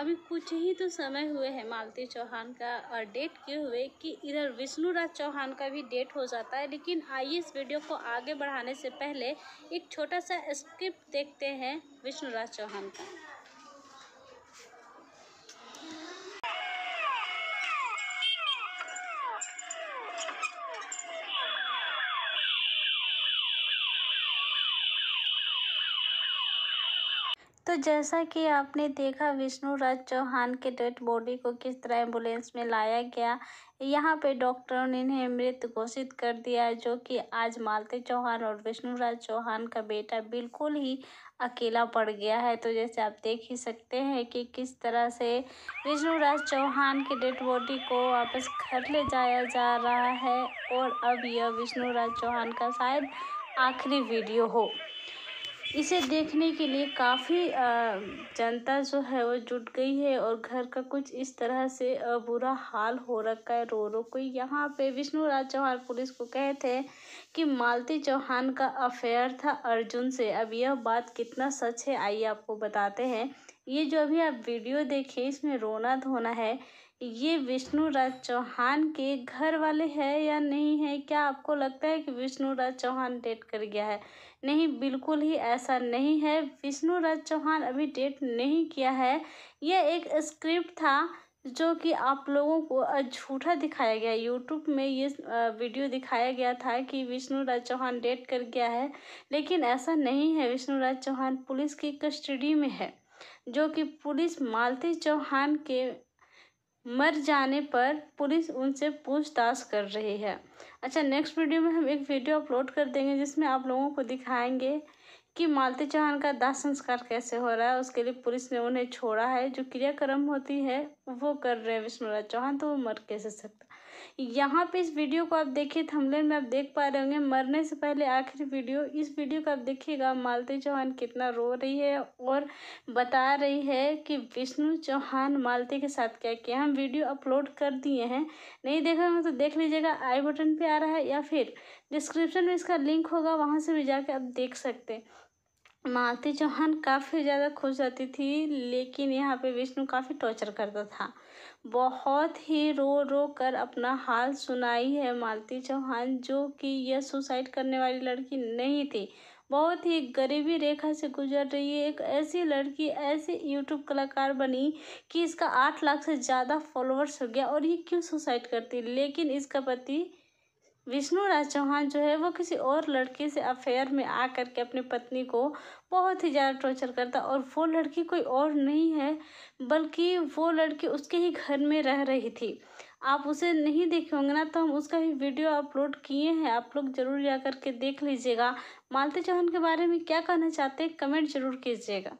अभी कुछ ही तो समय हुए हैं मालती चौहान का और डेट किए हुए कि इधर विष्णु राज चौहान का भी डेट हो जाता है लेकिन आइए इस वीडियो को आगे बढ़ाने से पहले एक छोटा सा स्क्रिप्ट देखते हैं विष्णु राज चौहान का तो जैसा कि आपने देखा विष्णु राज चौहान के डेड बॉडी को किस तरह एम्बुलेंस में लाया गया यहाँ पे डॉक्टरों ने इन्हें मृत घोषित कर दिया जो कि आज मालती चौहान और विष्णु राज चौहान का बेटा बिल्कुल ही अकेला पड़ गया है तो जैसे आप देख ही सकते हैं कि किस तरह से विष्णु राज चौहान की डेड बॉडी को वापस घर ले जाया जा रहा है और अब यह विष्णु राज चौहान का शायद आखिरी वीडियो हो इसे देखने के लिए काफ़ी जनता जो है वो जुट गई है और घर का कुछ इस तरह से बुरा हाल हो रखा है रो रो को यहाँ पे विष्णु राज चौहान पुलिस को कहे थे कि मालती चौहान का अफेयर था अर्जुन से अब यह बात कितना सच है आइए आपको बताते हैं ये जो अभी आप वीडियो देखें इसमें रोना धोना है ये विष्णु राज चौहान के घर वाले हैं या नहीं है क्या आपको लगता है कि विष्णु राज चौहान डेट कर गया है नहीं बिल्कुल ही ऐसा नहीं है विष्णु राज चौहान अभी डेट नहीं किया है यह एक स्क्रिप्ट था जो कि आप लोगों को झूठा दिखाया गया यूट्यूब में ये वीडियो दिखाया गया था कि विष्णु राज चौहान डेट कर गया है लेकिन ऐसा नहीं है विष्णु राज चौहान पुलिस की कस्टडी में है जो कि पुलिस मालती चौहान के मर जाने पर पुलिस उनसे पूछताछ कर रही है अच्छा नेक्स्ट वीडियो में हम एक वीडियो अपलोड कर देंगे जिसमें आप लोगों को दिखाएंगे कि मालती चौहान का दाह संस्कार कैसे हो रहा है उसके लिए पुलिस ने उन्हें छोड़ा है जो क्रियाक्रम होती है वो कर रहे हैं विष्णुराज चौहान तो वो मर कैसे सकते यहाँ पे इस वीडियो को आप देखिए थंबनेल में आप देख पा रहे होंगे मरने से पहले आखिरी वीडियो इस वीडियो को आप देखिएगा मालती चौहान कितना रो रही है और बता रही है कि विष्णु चौहान मालती के साथ क्या किया हम वीडियो अपलोड कर दिए हैं नहीं देखा होंगे तो देख लीजिएगा आई बटन पर आ रहा है या फिर डिस्क्रिप्शन में इसका लिंक होगा वहाँ से भी जाके आप देख सकते हैं मालती चौहान काफ़ी ज़्यादा खुश रहती थी लेकिन यहाँ पे विष्णु काफ़ी टॉर्चर करता था बहुत ही रो रो कर अपना हाल सुनाई है मालती चौहान जो कि यह सुसाइड करने वाली लड़की नहीं थी बहुत ही गरीबी रेखा से गुजर रही है एक ऐसी लड़की ऐसी यूट्यूब कलाकार बनी कि इसका आठ लाख से ज़्यादा फॉलोअर्स हो गया और ये क्यों सुसाइड करती लेकिन इसका पति विष्णु राज चौहान जो है वो किसी और लड़के से अफेयर में आ कर के अपनी पत्नी को बहुत ही ज़्यादा टॉर्चर करता और वो लड़की कोई और नहीं है बल्कि वो लड़की उसके ही घर में रह रही थी आप उसे नहीं देखे होंगे ना तो हम उसका भी वीडियो अपलोड किए हैं आप लोग ज़रूर जा कर के देख लीजिएगा मालती चौहान के बारे में क्या कहना चाहते हैं कमेंट ज़रूर कीजिएगा